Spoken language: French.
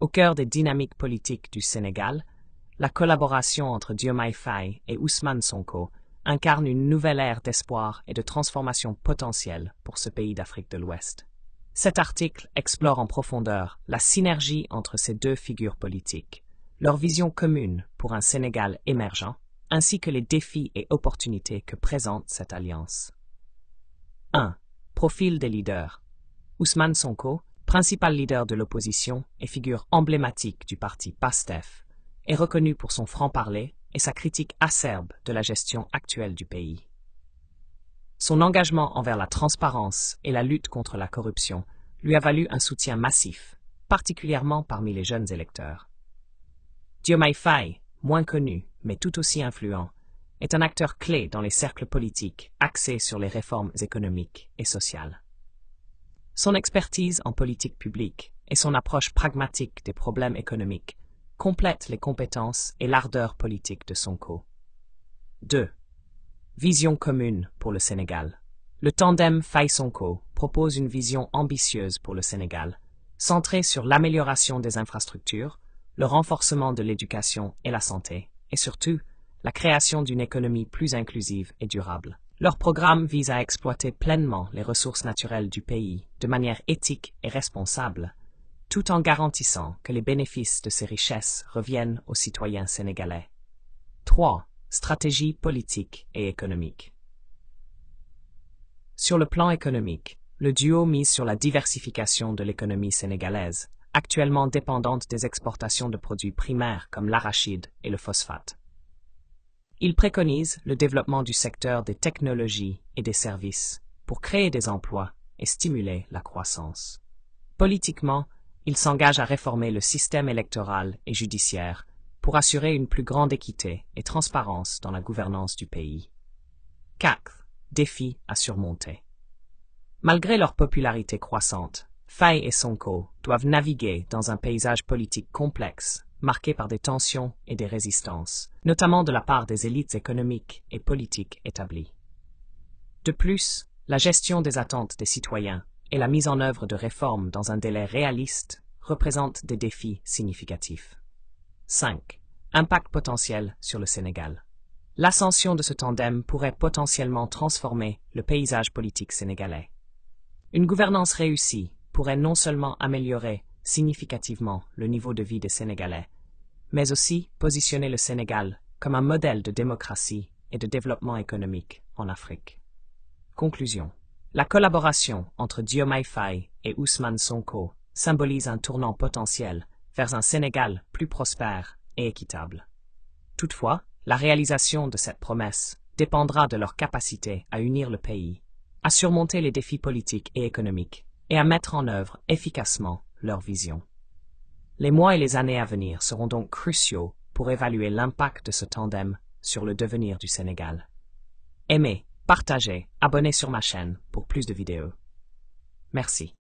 Au cœur des dynamiques politiques du Sénégal, la collaboration entre Diomaye Faye et Ousmane Sonko incarne une nouvelle ère d'espoir et de transformation potentielle pour ce pays d'Afrique de l'Ouest. Cet article explore en profondeur la synergie entre ces deux figures politiques, leur vision commune pour un Sénégal émergent, ainsi que les défis et opportunités que présente cette alliance. 1. Profil des leaders. Ousmane Sonko principal leader de l'opposition et figure emblématique du parti PASTEF, est reconnu pour son franc-parler et sa critique acerbe de la gestion actuelle du pays. Son engagement envers la transparence et la lutte contre la corruption lui a valu un soutien massif, particulièrement parmi les jeunes électeurs. Diomai Fai, moins connu mais tout aussi influent, est un acteur clé dans les cercles politiques axés sur les réformes économiques et sociales. Son expertise en politique publique et son approche pragmatique des problèmes économiques complètent les compétences et l'ardeur politique de Sonko. 2. Vision commune pour le Sénégal. Le tandem Faye-Sonko propose une vision ambitieuse pour le Sénégal, centrée sur l'amélioration des infrastructures, le renforcement de l'éducation et la santé, et surtout la création d'une économie plus inclusive et durable. Leur programme vise à exploiter pleinement les ressources naturelles du pays de manière éthique et responsable, tout en garantissant que les bénéfices de ces richesses reviennent aux citoyens sénégalais. 3. Stratégie politique et économique. Sur le plan économique, le duo mise sur la diversification de l'économie sénégalaise, actuellement dépendante des exportations de produits primaires comme l'arachide et le phosphate. Il préconise le développement du secteur des technologies et des services pour créer des emplois et stimuler la croissance. Politiquement, il s'engage à réformer le système électoral et judiciaire pour assurer une plus grande équité et transparence dans la gouvernance du pays. 4. Défi à surmonter. Malgré leur popularité croissante, Fay et Sonko doivent naviguer dans un paysage politique complexe marquée par des tensions et des résistances, notamment de la part des élites économiques et politiques établies. De plus, la gestion des attentes des citoyens et la mise en œuvre de réformes dans un délai réaliste représentent des défis significatifs. 5. Impact potentiel sur le Sénégal. L'ascension de ce tandem pourrait potentiellement transformer le paysage politique sénégalais. Une gouvernance réussie pourrait non seulement améliorer significativement le niveau de vie des Sénégalais, mais aussi positionner le Sénégal comme un modèle de démocratie et de développement économique en Afrique. Conclusion. La collaboration entre Diomaye Faye et Ousmane Sonko symbolise un tournant potentiel vers un Sénégal plus prospère et équitable. Toutefois, la réalisation de cette promesse dépendra de leur capacité à unir le pays, à surmonter les défis politiques et économiques, et à mettre en œuvre efficacement leur vision. Les mois et les années à venir seront donc cruciaux pour évaluer l'impact de ce tandem sur le devenir du Sénégal. Aimez, partagez, abonnez sur ma chaîne pour plus de vidéos. Merci.